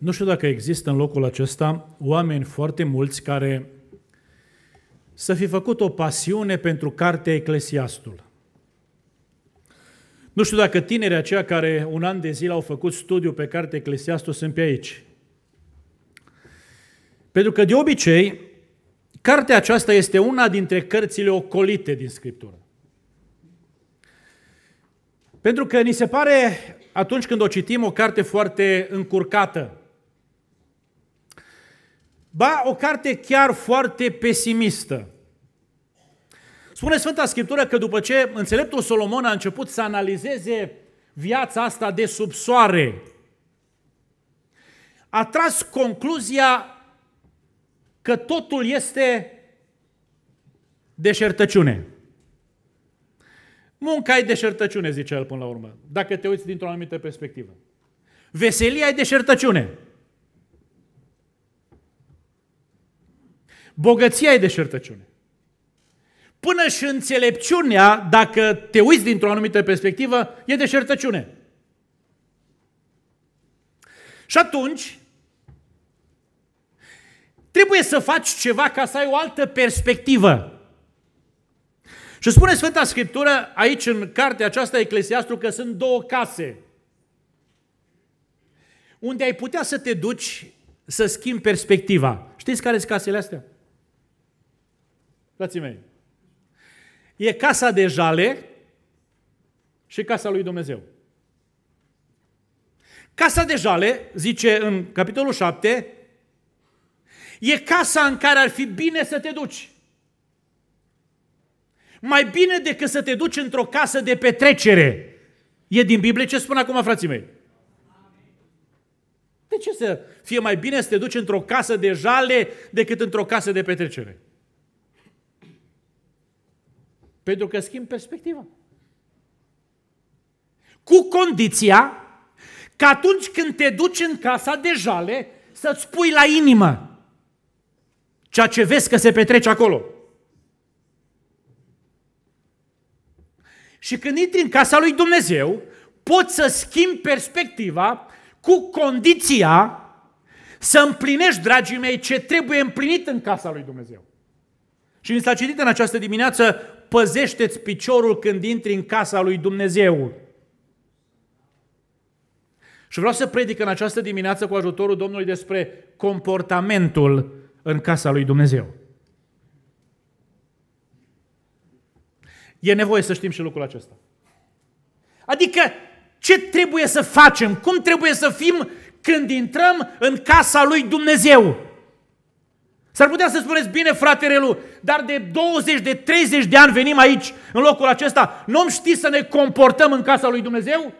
Nu știu dacă există în locul acesta oameni foarte mulți care să fi făcut o pasiune pentru cartea Eclesiastul. Nu știu dacă tinerii aceia care un an de zile au făcut studiu pe cartea Eclesiastul sunt pe aici. Pentru că de obicei, cartea aceasta este una dintre cărțile ocolite din Scriptură. Pentru că ni se pare, atunci când o citim, o carte foarte încurcată, ba o carte chiar foarte pesimistă. Spune Sfânta Scriptură că după ce înțeleptul Solomon a început să analizeze viața asta de sub soare, a tras concluzia că totul este deșertăciune. Munca e deșertăciune, zice el până la urmă, dacă te uiți dintr-o anumită perspectivă. Veselia e deșertăciune. Bogăția e deșertăciune. Până și înțelepciunea, dacă te uiți dintr-o anumită perspectivă, e deșertăciune. Și atunci, trebuie să faci ceva ca să ai o altă perspectivă. Și spune Sfânta Scriptură aici în cartea aceasta Eclesiastru că sunt două case unde ai putea să te duci să schimbi perspectiva. Știți care sunt casele astea? Frații mei, e casa de jale și casa lui Dumnezeu. Casa de jale, zice în capitolul 7, e casa în care ar fi bine să te duci. Mai bine decât să te duci într-o casă de petrecere. E din Biblie ce spun acum, frații mei. De ce să fie mai bine să te duci într-o casă de jale decât într-o casă de petrecere? Pentru că schimb perspectiva. Cu condiția că atunci când te duci în casa de jale, să-ți pui la inimă ceea ce vezi că se petrece acolo. Și când intri în casa lui Dumnezeu, poți să schimbi perspectiva cu condiția să împlinești, dragii mei, ce trebuie împlinit în casa lui Dumnezeu. Și mi s-a citit în această dimineață păzește-ți piciorul când intri în casa lui Dumnezeu. Și vreau să predic în această dimineață cu ajutorul Domnului despre comportamentul în casa lui Dumnezeu. E nevoie să știm și lucrul acesta. Adică ce trebuie să facem, cum trebuie să fim când intrăm în casa lui Dumnezeu. S-ar putea să spuneți, bine frate Relu, dar de 20, de 30 de ani venim aici, în locul acesta, nu am ști să ne comportăm în casa lui Dumnezeu?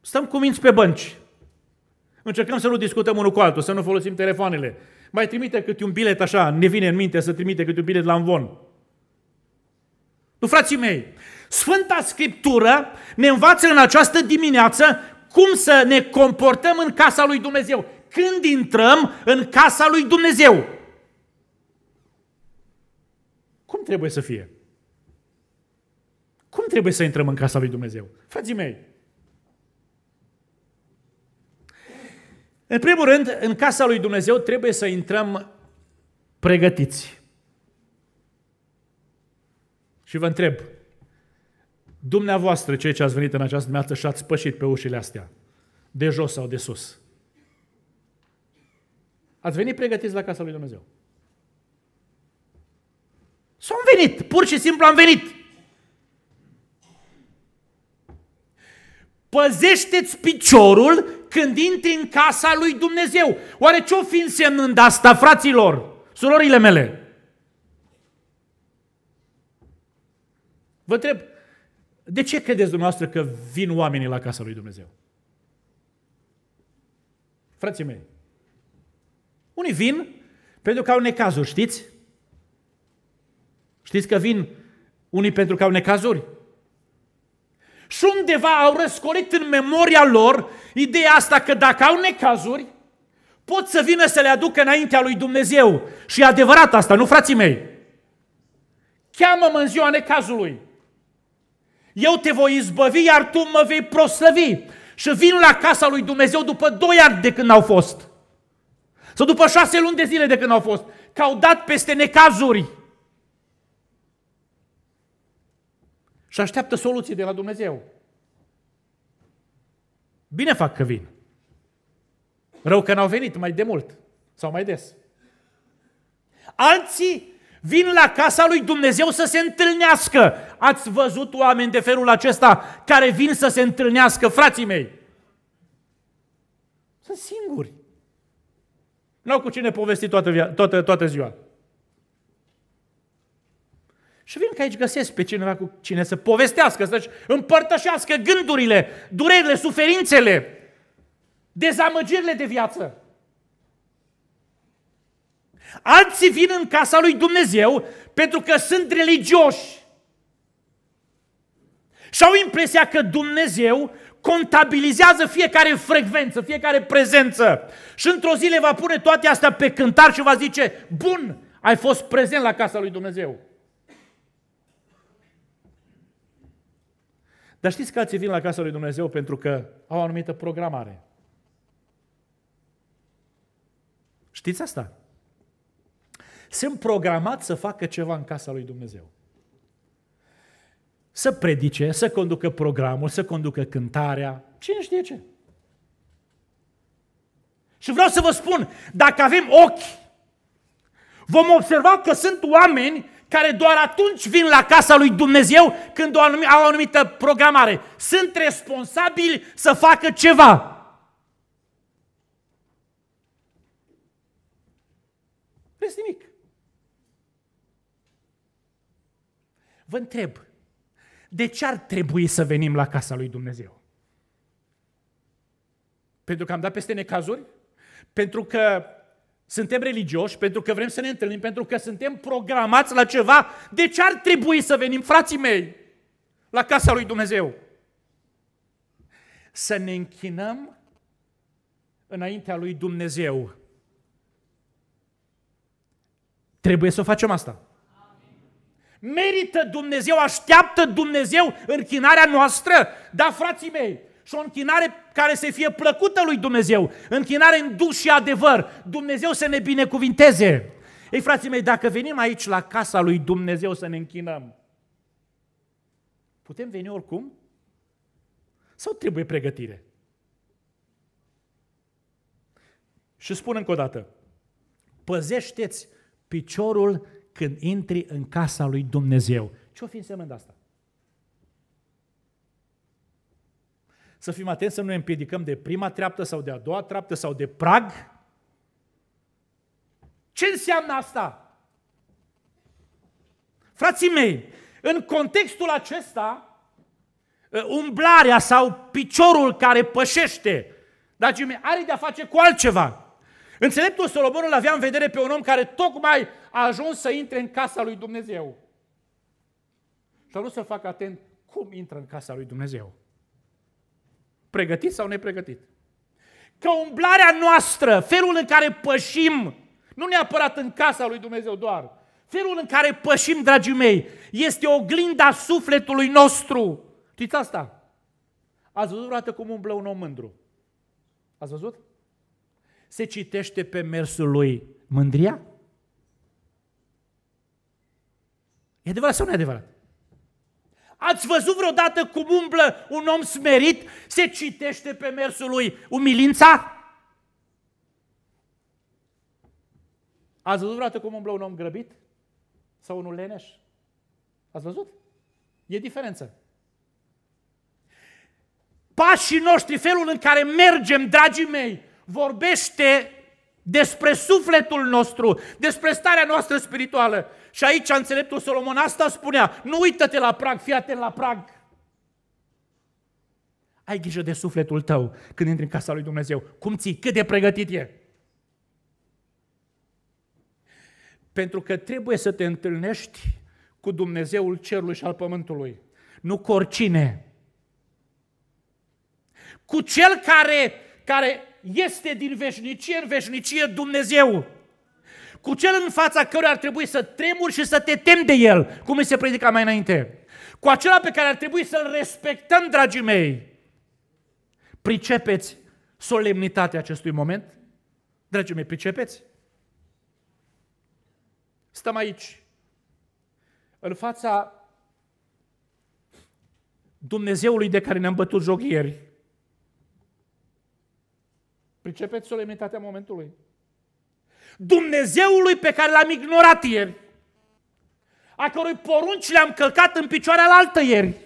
Stăm cu minți pe bănci. Încercăm să nu discutăm unul cu altul, să nu folosim telefoanele. Mai trimite câte un bilet așa, ne vine în minte să trimite câte un bilet la învon. Nu, frații mei, Sfânta Scriptură ne învață în această dimineață cum să ne comportăm în casa lui Dumnezeu când intrăm în casa lui Dumnezeu. Cum trebuie să fie? Cum trebuie să intrăm în casa lui Dumnezeu? Frații mei, în primul rând, în casa lui Dumnezeu trebuie să intrăm pregătiți. Și vă întreb, dumneavoastră, cei ce ați venit în această dimineață și ați pășit pe ușile astea, de jos sau de sus, Ați venit pregătiți la casa lui Dumnezeu. s am venit, pur și simplu am venit. Păzește-ți piciorul când intri în casa lui Dumnezeu. Oare ce-o fi însemnând asta, fraților, surorile mele? Vă întreb, de ce credeți dumneavoastră că vin oamenii la casa lui Dumnezeu? Frații mei, unii vin pentru că au necazuri, știți? Știți că vin unii pentru că au necazuri? Și undeva au răscolit în memoria lor ideea asta că dacă au necazuri, pot să vină să le aducă înaintea lui Dumnezeu. Și e adevărat asta, nu frații mei? Cheamă-mă în ziua necazului. Eu te voi izbăvi, iar tu mă vei proslăvi. Și vin la casa lui Dumnezeu după doi ani de când au fost. Sau după șase luni de zile de când au fost, că au dat peste necazuri. Și așteaptă soluții de la Dumnezeu. Bine fac că vin. Rău că n-au venit mai de mult sau mai des. Alții vin la casa lui Dumnezeu să se întâlnească. Ați văzut oameni de felul acesta care vin să se întâlnească, frații mei? Sunt singuri. N-au cu cine povesti toată, via- toată, toată ziua. Și vin că aici găsesc pe cineva cu cine să povestească, să-și împărtășească gândurile, durerile, suferințele, dezamăgirile de viață. Alții vin în casa lui Dumnezeu pentru că sunt religioși. Și au impresia că Dumnezeu contabilizează fiecare frecvență, fiecare prezență. Și într-o zi le va pune toate astea pe cântar și va zice, bun, ai fost prezent la casa lui Dumnezeu. Dar știți că alții vin la casa lui Dumnezeu pentru că au o anumită programare. Știți asta? Sunt programat să facă ceva în casa lui Dumnezeu să predice, să conducă programul, să conducă cântarea, cine știe ce. Și vreau să vă spun, dacă avem ochi, vom observa că sunt oameni care doar atunci vin la casa lui Dumnezeu când au o anumită programare. Sunt responsabili să facă ceva. Vezi nimic. Vă întreb, de ce ar trebui să venim la casa lui Dumnezeu? Pentru că am dat peste necazuri? Pentru că suntem religioși, pentru că vrem să ne întâlnim, pentru că suntem programați la ceva. De ce ar trebui să venim, frații mei, la casa lui Dumnezeu? Să ne închinăm înaintea lui Dumnezeu. Trebuie să facem asta. Merită Dumnezeu, așteaptă Dumnezeu închinarea noastră? Da, frații mei, și o închinare care să fie plăcută lui Dumnezeu, închinare în duș și adevăr, Dumnezeu să ne binecuvinteze. Ei, frații mei, dacă venim aici la casa lui Dumnezeu să ne închinăm, putem veni oricum? Sau trebuie pregătire? Și spun încă o dată, păzește-ți piciorul când intri în casa lui Dumnezeu. Ce-o fi însemnând asta? Să fim atenți să nu ne împiedicăm de prima treaptă sau de a doua treaptă sau de prag. Ce înseamnă asta? Frații mei, în contextul acesta, ă, umblarea sau piciorul care pășește, dragii mei, are de-a face cu altceva. Înțeleptul Solomon îl avea în vedere pe un om care tocmai a ajuns să intre în casa lui Dumnezeu. Și a vrut să-l facă atent cum intră în casa lui Dumnezeu. Pregătit sau nepregătit? Că umblarea noastră, felul în care pășim, nu neapărat în casa lui Dumnezeu doar, felul în care pășim, dragii mei, este oglinda sufletului nostru. Știți asta? Ați văzut vreodată cum umblă un om mândru? Ați văzut? se citește pe mersul lui mândria? E adevărat sau nu e adevărat? Ați văzut vreodată cum umblă un om smerit, se citește pe mersul lui umilința? Ați văzut vreodată cum umblă un om grăbit? Sau unul leneș? Ați văzut? E diferență. Pașii noștri, felul în care mergem, dragii mei, vorbește despre sufletul nostru, despre starea noastră spirituală. Și aici înțeleptul Solomon asta spunea, nu uită-te la prag, fii atent la prag. Ai grijă de sufletul tău când intri în casa lui Dumnezeu. Cum ții? Cât de pregătit e? Pentru că trebuie să te întâlnești cu Dumnezeul cerului și al pământului. Nu cu oricine. Cu cel care, care este din veșnicie în veșnicie Dumnezeu, cu cel în fața căruia ar trebui să tremuri și să te temi de el, cum mi se predica mai înainte, cu acela pe care ar trebui să-l respectăm, dragii mei. Pricepeți solemnitatea acestui moment? Dragii mei, pricepeți? Stăm aici, în fața Dumnezeului de care ne-am bătut joc ieri, Pricepeți solemnitatea momentului. Dumnezeului pe care l-am ignorat ieri, a cărui porunci le-am călcat în picioare al altă ieri.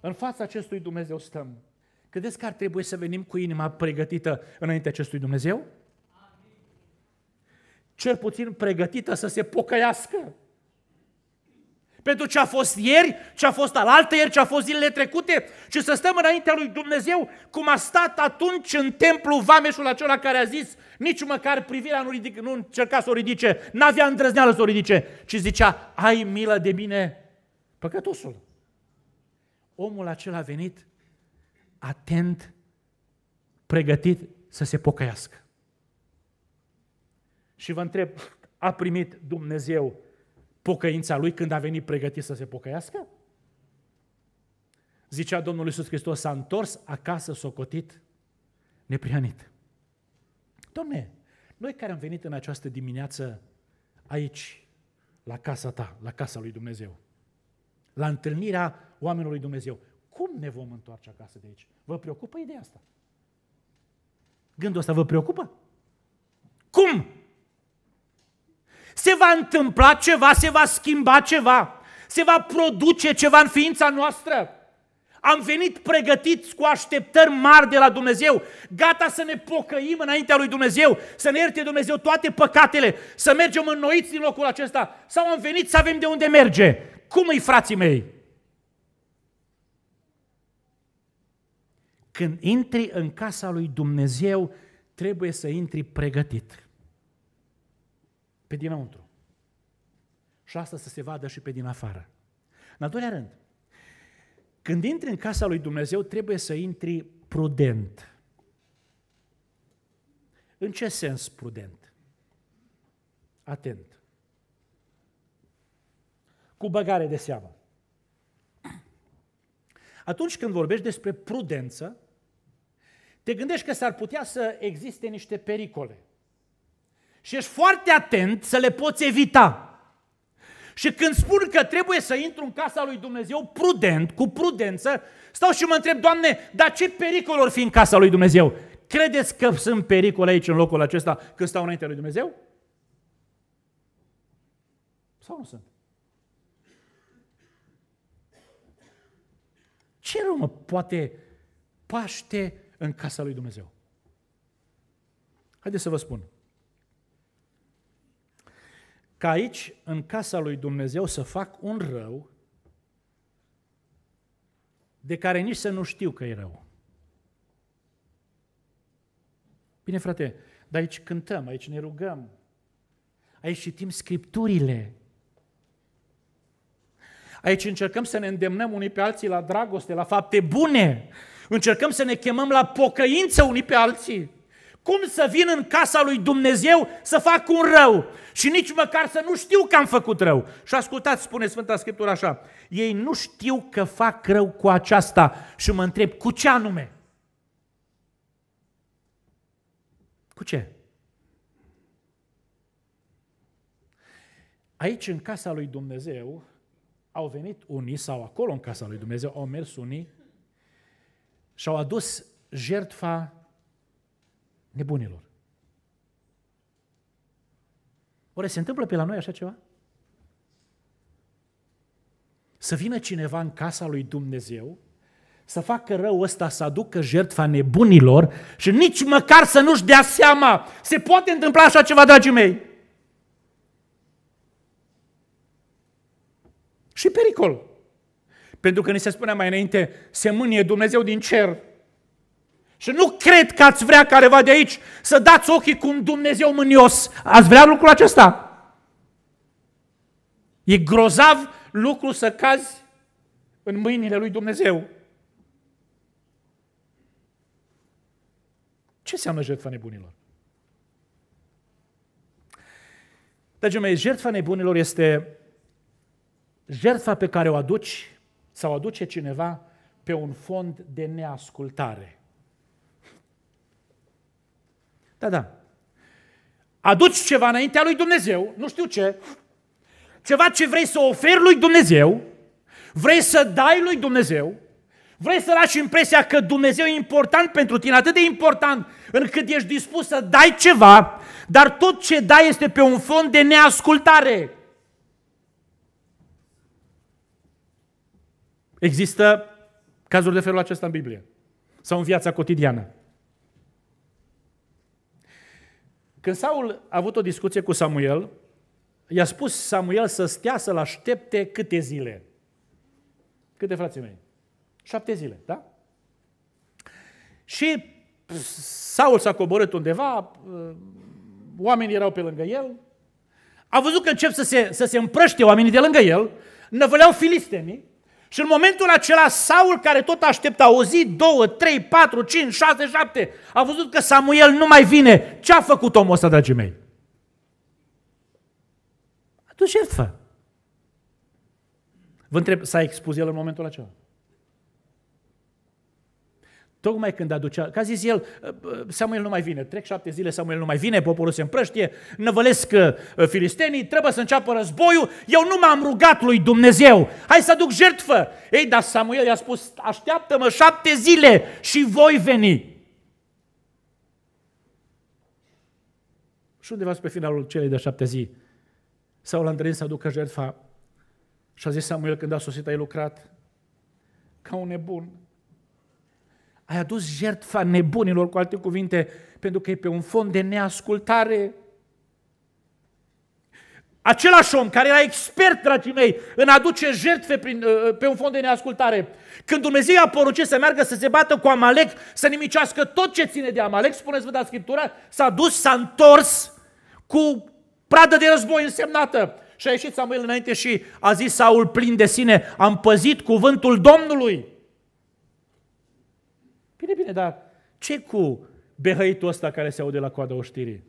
În fața acestui Dumnezeu stăm. Credeți că ar trebui să venim cu inima pregătită înainte acestui Dumnezeu? Cel puțin pregătită să se pocăiască. Pentru ce a fost ieri, ce a fost alaltă ieri, ce a fost zilele trecute, ci să stăm înaintea lui Dumnezeu cum a stat atunci în templu vameșul acela care a zis nici măcar privirea nu, ridic, nu încerca să o ridice, n-avea îndrăzneală să o ridice, ci zicea, ai milă de mine, păcătosul. Omul acela a venit atent, pregătit să se pocăiască. Și vă întreb, a primit Dumnezeu pocăința lui când a venit pregătit să se pocăiască? Zicea Domnul Iisus Hristos, s-a întors acasă socotit, neprihanit. Domne, noi care am venit în această dimineață aici, la casa ta, la casa lui Dumnezeu, la întâlnirea oamenilor lui Dumnezeu, cum ne vom întoarce acasă de aici? Vă preocupă ideea asta? Gândul ăsta vă preocupă? Cum? se va întâmpla ceva, se va schimba ceva, se va produce ceva în ființa noastră. Am venit pregătiți cu așteptări mari de la Dumnezeu, gata să ne pocăim înaintea lui Dumnezeu, să ne ierte Dumnezeu toate păcatele, să mergem înnoiți din locul acesta, sau am venit să avem de unde merge. Cum îi, frații mei? Când intri în casa lui Dumnezeu, trebuie să intri pregătit. Pe dinăuntru și asta să se vadă și pe din afară. În al doilea rând, când intri în casa lui Dumnezeu, trebuie să intri prudent. În ce sens prudent? Atent. Cu băgare de seamă. Atunci când vorbești despre prudență, te gândești că s-ar putea să existe niște pericole. Și ești foarte atent să le poți evita. Și când spun că trebuie să intru în casa lui Dumnezeu prudent, cu prudență, stau și mă întreb, Doamne, dar ce pericol or fi în casa lui Dumnezeu? Credeți că sunt pericol aici, în locul acesta, când stau înaintea lui Dumnezeu? Sau nu sunt? Ce rău mă poate paște în casa lui Dumnezeu? Haideți să vă spun ca aici, în casa lui Dumnezeu, să fac un rău de care nici să nu știu că e rău. Bine, frate, dar aici cântăm, aici ne rugăm, aici citim scripturile, aici încercăm să ne îndemnăm unii pe alții la dragoste, la fapte bune, încercăm să ne chemăm la pocăință unii pe alții. Cum să vin în casa lui Dumnezeu să fac un rău și nici măcar să nu știu că am făcut rău? Și ascultați, spune Sfânta Scriptură așa, ei nu știu că fac rău cu aceasta și mă întreb, cu ce anume? Cu ce? Aici, în casa lui Dumnezeu, au venit unii, sau acolo în casa lui Dumnezeu, au mers unii și au adus jertfa nebunilor. Oare se întâmplă pe la noi așa ceva? Să vină cineva în casa lui Dumnezeu, să facă rău ăsta, să aducă jertfa nebunilor și nici măcar să nu-și dea seama. Se poate întâmpla așa ceva, dragii mei? Și pericol. Pentru că ni se spunea mai înainte, se mânie Dumnezeu din cer și nu cred că ați vrea careva de aici să dați ochii cu un Dumnezeu mânios. Ați vrea lucrul acesta? E grozav lucru să cazi în mâinile lui Dumnezeu. Ce înseamnă jertfa nebunilor? Dragii mei, jertfa nebunilor este jertfa pe care o aduci sau aduce cineva pe un fond de neascultare. Da, da. Aduci ceva înaintea lui Dumnezeu, nu știu ce, ceva ce vrei să oferi lui Dumnezeu, vrei să dai lui Dumnezeu, vrei să lași impresia că Dumnezeu e important pentru tine, atât de important încât ești dispus să dai ceva, dar tot ce dai este pe un fond de neascultare. Există cazuri de felul acesta în Biblie sau în viața cotidiană. Când Saul a avut o discuție cu Samuel, i-a spus Samuel să stea să-l aștepte câte zile? Câte, frații mei? Șapte zile, da? Și Saul s-a coborât undeva, uh, oamenii erau pe lângă el, a văzut că încep să se, să se împrăște oamenii de lângă el, năvăleau filistenii și în momentul acela, Saul, care tot aștepta o zi, două, trei, patru, cinci, șase, șapte, a văzut că Samuel nu mai vine. Ce a făcut omul ăsta, dragii mei? A dus jertfă. Vă întreb, s-a expus el în momentul acela? Tocmai când aducea, că a zis el, Samuel nu mai vine, trec șapte zile, Samuel nu mai vine, poporul se împrăștie, năvălesc uh, filistenii, trebuie să înceapă războiul, eu nu m-am rugat lui Dumnezeu, hai să aduc jertfă. Ei, dar Samuel i-a spus, așteaptă-mă șapte zile și voi veni. Și undeva spre finalul celei de șapte zi, Saul a să aducă jertfa și a zis Samuel când a sosit, ai lucrat ca un nebun, ai adus jertfa nebunilor, cu alte cuvinte, pentru că e pe un fond de neascultare. Același om care era expert, dragii mei, în aduce jertfe prin, uh, uh, pe un fond de neascultare. Când Dumnezeu a poruncit să meargă să se bată cu Amalek, să nimicească tot ce ține de Amalek, spuneți vă da Scriptura, s-a dus, s-a întors cu pradă de război însemnată. Și a ieșit Samuel înainte și a zis Saul plin de sine, am păzit cuvântul Domnului bine, bine, dar ce cu behăitul ăsta care se aude la coada oștirii?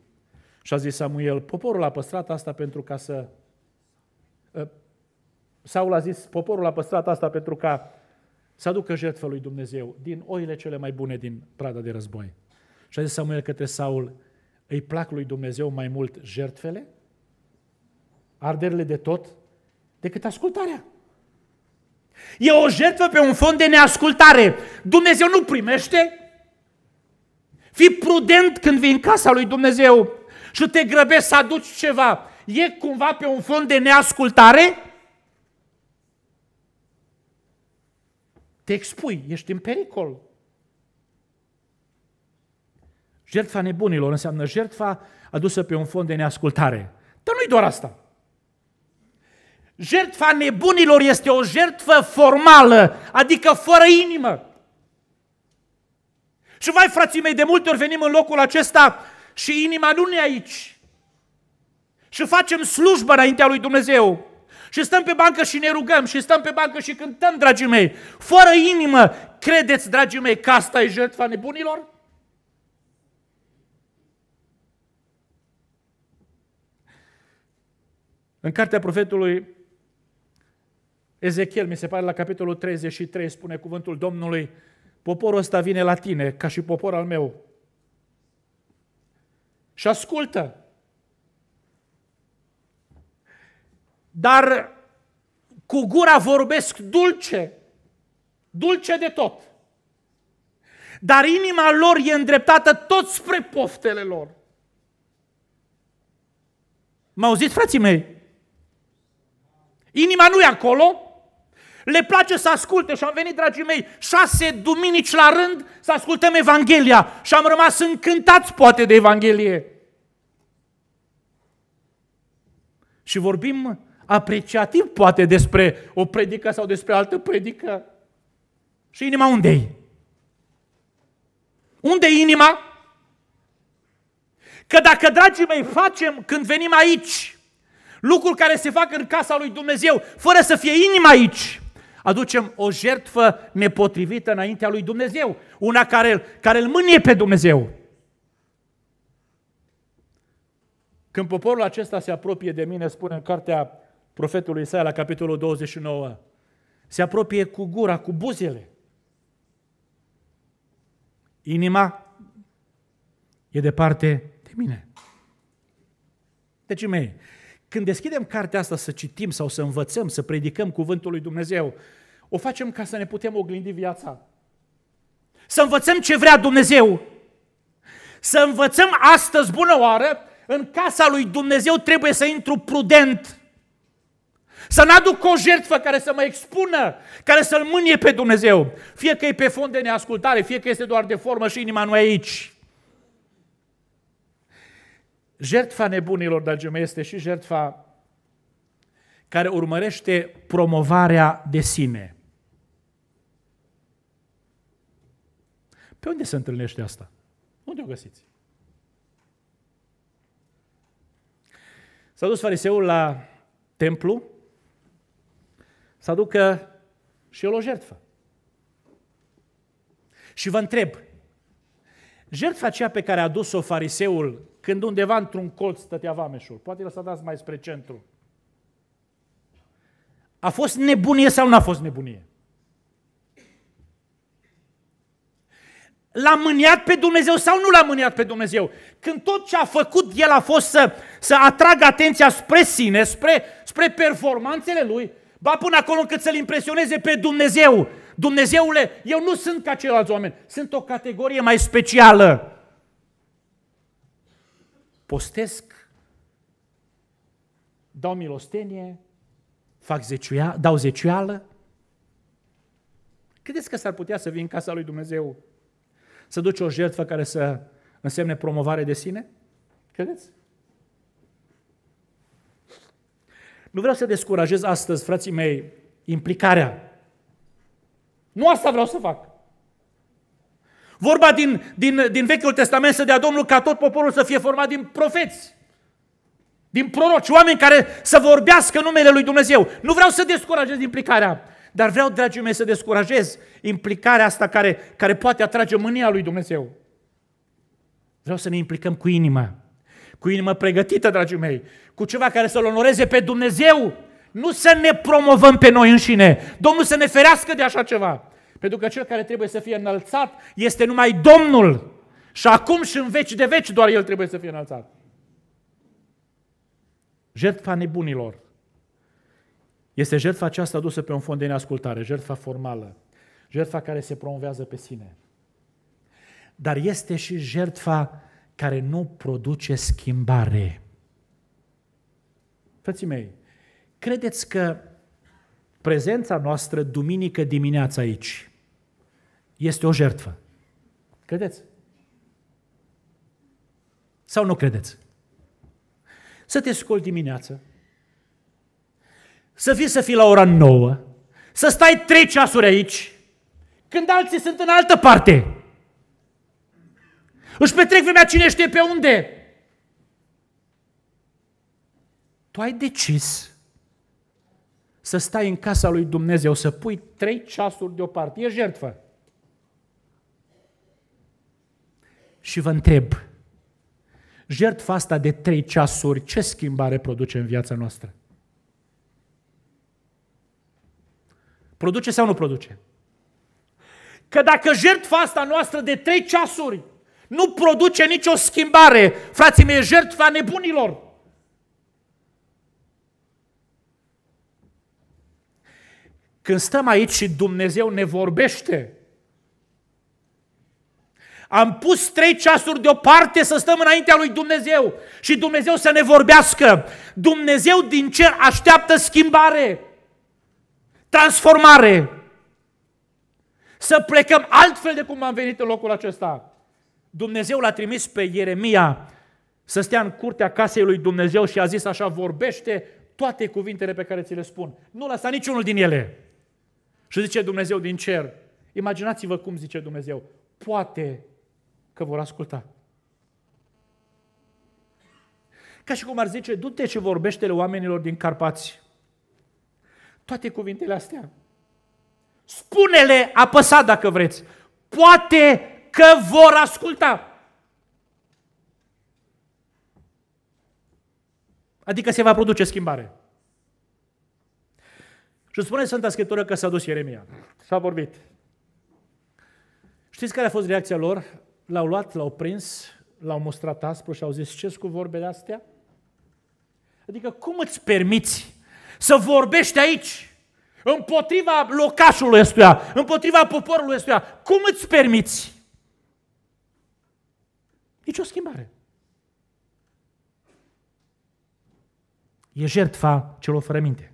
Și a zis Samuel, poporul a păstrat asta pentru ca să... Ă, Saul a zis, poporul a păstrat asta pentru ca să aducă jertfă lui Dumnezeu din oile cele mai bune din prada de război. Și a zis Samuel către Saul, îi plac lui Dumnezeu mai mult jertfele, arderile de tot, decât ascultarea. E o jertfă pe un fond de neascultare. Dumnezeu nu primește? Fii prudent când vii în casa lui Dumnezeu și te grăbești să aduci ceva. E cumva pe un fond de neascultare? Te expui, ești în pericol. Jertfa nebunilor înseamnă jertfa adusă pe un fond de neascultare. Dar nu-i doar asta. Jertfa nebunilor este o jertfă formală, adică fără inimă. Și vai, frații mei, de multe ori venim în locul acesta și inima nu ne aici. Și facem slujbă înaintea lui Dumnezeu. Și stăm pe bancă și ne rugăm, și stăm pe bancă și cântăm, dragii mei, fără inimă. Credeți, dragii mei, că asta e jertfa nebunilor? În cartea profetului Ezechiel, mi se pare, la capitolul 33 spune cuvântul Domnului, poporul ăsta vine la tine ca și popor al meu. Și ascultă. Dar cu gura vorbesc dulce, dulce de tot. Dar inima lor e îndreptată tot spre poftele lor. M-au zis frații mei? Inima nu e acolo, le place să asculte și am venit, dragii mei, șase duminici la rând să ascultăm Evanghelia și am rămas încântați poate de Evanghelie. Și vorbim apreciativ poate despre o predică sau despre altă predică. Și inima unde i Unde e inima? Că dacă, dragii mei, facem când venim aici lucruri care se fac în casa lui Dumnezeu, fără să fie inima aici, aducem o jertfă nepotrivită înaintea lui Dumnezeu, una care, care îl mânie pe Dumnezeu. Când poporul acesta se apropie de mine, spune în cartea profetului Isaia la capitolul 29, se apropie cu gura, cu buzele. Inima e departe de mine. Deci mei, când deschidem cartea asta să citim sau să învățăm, să predicăm cuvântul lui Dumnezeu, o facem ca să ne putem oglindi viața. Să învățăm ce vrea Dumnezeu. Să învățăm astăzi, bună oară, în casa lui Dumnezeu trebuie să intru prudent. Să n-aduc o jertfă care să mă expună, care să-L mânie pe Dumnezeu. Fie că e pe fond de neascultare, fie că este doar de formă și inima nu e aici. Jertfa nebunilor, dragii mei, este și jertfa care urmărește promovarea de sine. Pe unde se întâlnește asta? Unde o găsiți? S-a dus fariseul la templu să aducă și el o jertfă. Și vă întreb, jertfa aceea pe care a adus-o fariseul când undeva într-un colț stătea vameșul. Poate l-a dat mai spre centru. A fost nebunie sau n-a fost nebunie? L-a mâniat pe Dumnezeu sau nu l-a mâniat pe Dumnezeu? Când tot ce a făcut el a fost să, să atragă atenția spre sine, spre, spre performanțele lui, ba până acolo încât să-l impresioneze pe Dumnezeu. Dumnezeule, eu nu sunt ca ceilalți oameni, sunt o categorie mai specială postesc, dau milostenie, fac zeciuia, dau zeciuială. Credeți că s-ar putea să vin în casa lui Dumnezeu să duci o jertfă care să însemne promovare de sine? Credeți? Nu vreau să descurajez astăzi, frații mei, implicarea. Nu asta vreau să fac. Vorba din, din, din Vechiul Testament să dea Domnul ca tot poporul să fie format din profeți, din proroci, oameni care să vorbească numele lui Dumnezeu. Nu vreau să descurajez implicarea, dar vreau, dragii mei, să descurajez implicarea asta care, care poate atrage mânia lui Dumnezeu. Vreau să ne implicăm cu inima, cu inima pregătită, dragii mei, cu ceva care să-L onoreze pe Dumnezeu, nu să ne promovăm pe noi înșine. Domnul să ne ferească de așa ceva. Pentru că cel care trebuie să fie înălțat este numai Domnul. Și acum și în veci de veci doar El trebuie să fie înălțat. Jertfa nebunilor este jertfa aceasta adusă pe un fond de neascultare, jertfa formală, jertfa care se promovează pe sine. Dar este și jertfa care nu produce schimbare. Frății mei, credeți că prezența noastră duminică dimineața aici este o jertfă. Credeți? Sau nu credeți? Să te scoli dimineață, să fii să fii la ora nouă, să stai trei ceasuri aici, când alții sunt în altă parte. Își petrec vremea cine știe pe unde. Tu ai decis să stai în casa lui Dumnezeu, să pui trei ceasuri deoparte. E jertfă. și vă întreb, jertfa asta de trei ceasuri, ce schimbare produce în viața noastră? Produce sau nu produce? Că dacă jertfa asta noastră de trei ceasuri nu produce nicio schimbare, frații mei, jertfa nebunilor. Când stăm aici și Dumnezeu ne vorbește, am pus trei ceasuri deoparte să stăm înaintea lui Dumnezeu și Dumnezeu să ne vorbească. Dumnezeu din cer așteaptă schimbare, transformare. Să plecăm altfel de cum am venit în locul acesta. Dumnezeu l-a trimis pe Ieremia să stea în curtea casei lui Dumnezeu și a zis așa, vorbește toate cuvintele pe care ți le spun. Nu lăsa niciunul din ele. Și zice Dumnezeu din cer, imaginați-vă cum zice Dumnezeu, poate că vor asculta. Ca și cum ar zice, du-te și vorbește-le oamenilor din Carpați. Toate cuvintele astea. Spune-le apăsat dacă vreți. Poate că vor asculta. Adică se va produce schimbare. Și spune Sfânta Scriptură că s-a dus Ieremia. S-a vorbit. Știți care a fost reacția lor? l-au luat, l-au prins, l-au mustrat aspru și au zis, ce cu vorbele astea? Adică cum îți permiți să vorbești aici împotriva locașului ăstuia, împotriva poporului ăstuia? Cum îți permiți? Nici o schimbare. E jertfa celor fără minte.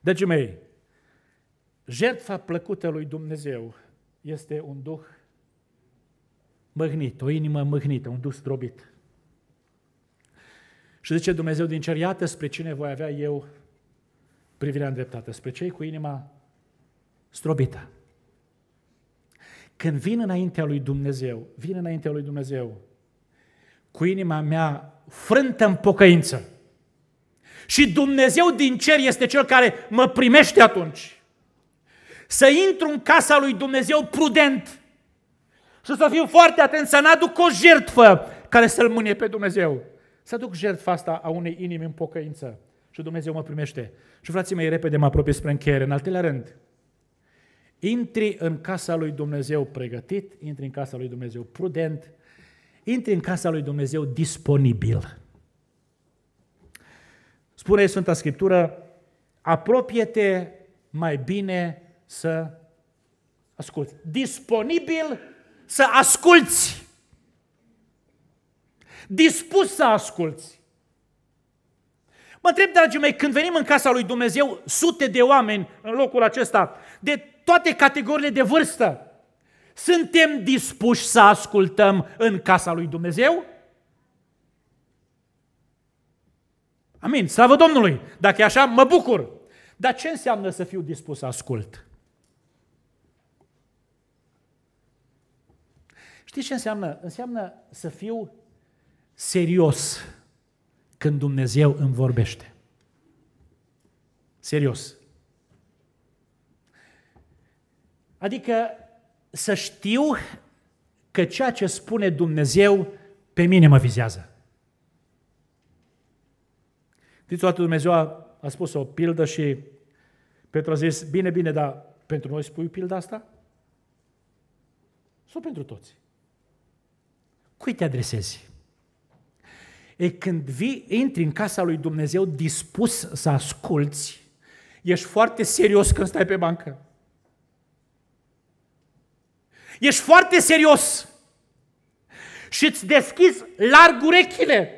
Deci, mei, jertfa plăcută lui Dumnezeu este un duh mâhnit, o inimă mâhnită, un dus drobit. Și zice Dumnezeu din cer, iată spre cine voi avea eu privirea îndreptată, spre cei cu inima strobită. Când vin înaintea lui Dumnezeu, vin înaintea lui Dumnezeu cu inima mea frântă în pocăință. Și Dumnezeu din cer este cel care mă primește atunci. Să intru în casa lui Dumnezeu prudent, și să fiu foarte atent să n-aduc o jertfă care să-L mânie pe Dumnezeu. Să aduc jertfa asta a unei inimi în pocăință. Și Dumnezeu mă primește. Și frații mei, repede mă apropie spre încheiere. În al treilea rând, intri în casa lui Dumnezeu pregătit, intri în casa lui Dumnezeu prudent, intri în casa lui Dumnezeu disponibil. Spune Sfânta Scriptură, apropie-te mai bine să asculți. Disponibil să asculți. Dispus să asculți. Mă întreb, dragii mei, când venim în casa lui Dumnezeu, sute de oameni în locul acesta, de toate categoriile de vârstă, suntem dispuși să ascultăm în casa lui Dumnezeu? Amin, slavă Domnului! Dacă e așa, mă bucur! Dar ce înseamnă să fiu dispus să ascult? Știți ce înseamnă? Înseamnă să fiu serios când Dumnezeu îmi vorbește. Serios. Adică să știu că ceea ce spune Dumnezeu pe mine mă vizează. Știți, toată Dumnezeu a, a spus o pildă și Petru a zis, bine, bine, dar pentru noi spui pilda asta? Sau pentru toți? Cui te adresezi? E când vii, intri în casa lui Dumnezeu dispus să asculți, ești foarte serios când stai pe bancă. Ești foarte serios și îți deschizi larg urechile.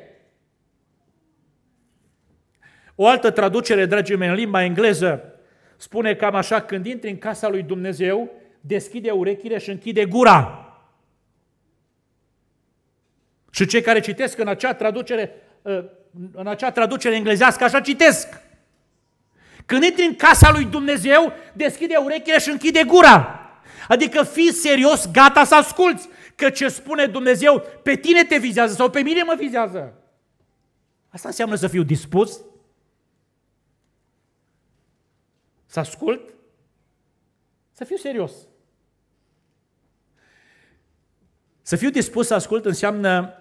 O altă traducere, dragii mei, în limba engleză, spune cam așa, când intri în casa lui Dumnezeu, deschide urechile și închide gura. Și cei care citesc în acea traducere, ă, în acea traducere englezească, așa citesc. Când intri în casa lui Dumnezeu, deschide urechile și închide gura. Adică fii serios, gata să asculți că ce spune Dumnezeu pe tine te vizează sau pe mine mă vizează. Asta înseamnă să fiu dispus să ascult, să fiu serios. Să fiu dispus să ascult înseamnă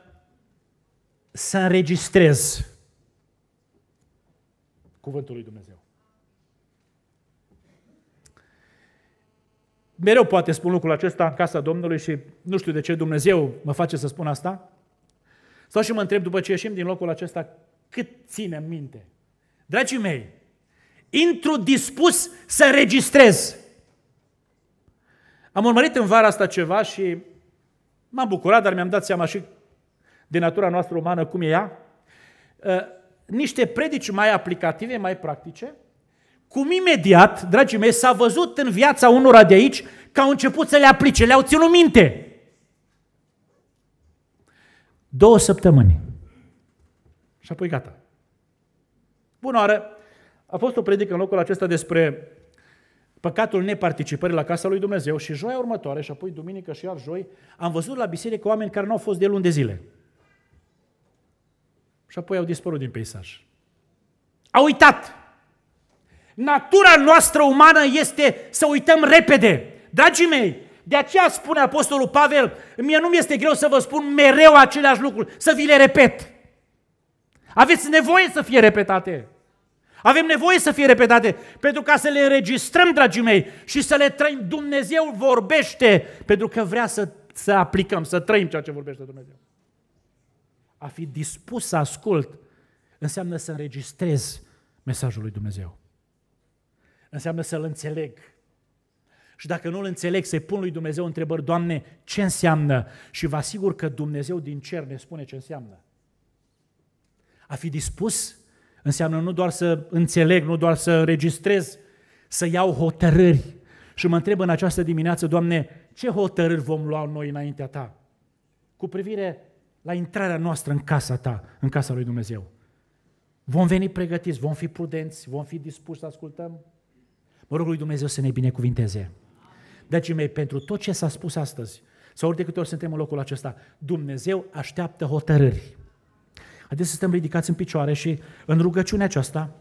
să înregistrez cuvântul lui Dumnezeu. Mereu poate spun lucrul acesta în casa Domnului și nu știu de ce Dumnezeu mă face să spun asta. Sau și mă întreb după ce ieșim din locul acesta, cât ține minte. Dragii mei, intru dispus să registrez. Am urmărit în vara asta ceva și m-am bucurat, dar mi-am dat seama și de natura noastră umană, cum e ea, ă, niște predici mai aplicative, mai practice, cum imediat, dragii mei, s-a văzut în viața unora de aici că au început să le aplice, le-au ținut minte. Două săptămâni. Și apoi gata. Bună oară! A fost o predică în locul acesta despre păcatul neparticipării la casa lui Dumnezeu și joia următoare și apoi duminică și iar joi am văzut la biserică oameni care nu au fost de luni de zile și apoi au dispărut din peisaj. Au uitat! Natura noastră umană este să uităm repede. Dragii mei, de aceea spune Apostolul Pavel, mie nu mi este greu să vă spun mereu aceleași lucruri, să vi le repet. Aveți nevoie să fie repetate. Avem nevoie să fie repetate, pentru ca să le înregistrăm, dragii mei, și să le trăim. Dumnezeu vorbește, pentru că vrea să, să aplicăm, să trăim ceea ce vorbește Dumnezeu. A fi dispus să ascult înseamnă să înregistrez mesajul lui Dumnezeu. Înseamnă să-l înțeleg. Și dacă nu-l înțeleg, să-i pun lui Dumnezeu întrebări, Doamne, ce înseamnă? Și vă asigur că Dumnezeu din cer ne spune ce înseamnă. A fi dispus înseamnă nu doar să înțeleg, nu doar să înregistrez, să iau hotărâri. Și mă întreb în această dimineață, Doamne, ce hotărâri vom lua noi înaintea Ta? Cu privire la intrarea noastră în casa ta, în casa lui Dumnezeu. Vom veni pregătiți, vom fi prudenți, vom fi dispuși să ascultăm. Mă rog lui Dumnezeu să ne binecuvinteze. Deci, mei, pentru tot ce s-a spus astăzi, sau ori de câte ori suntem în locul acesta, Dumnezeu așteaptă hotărâri. Haideți să stăm ridicați în picioare și în rugăciunea aceasta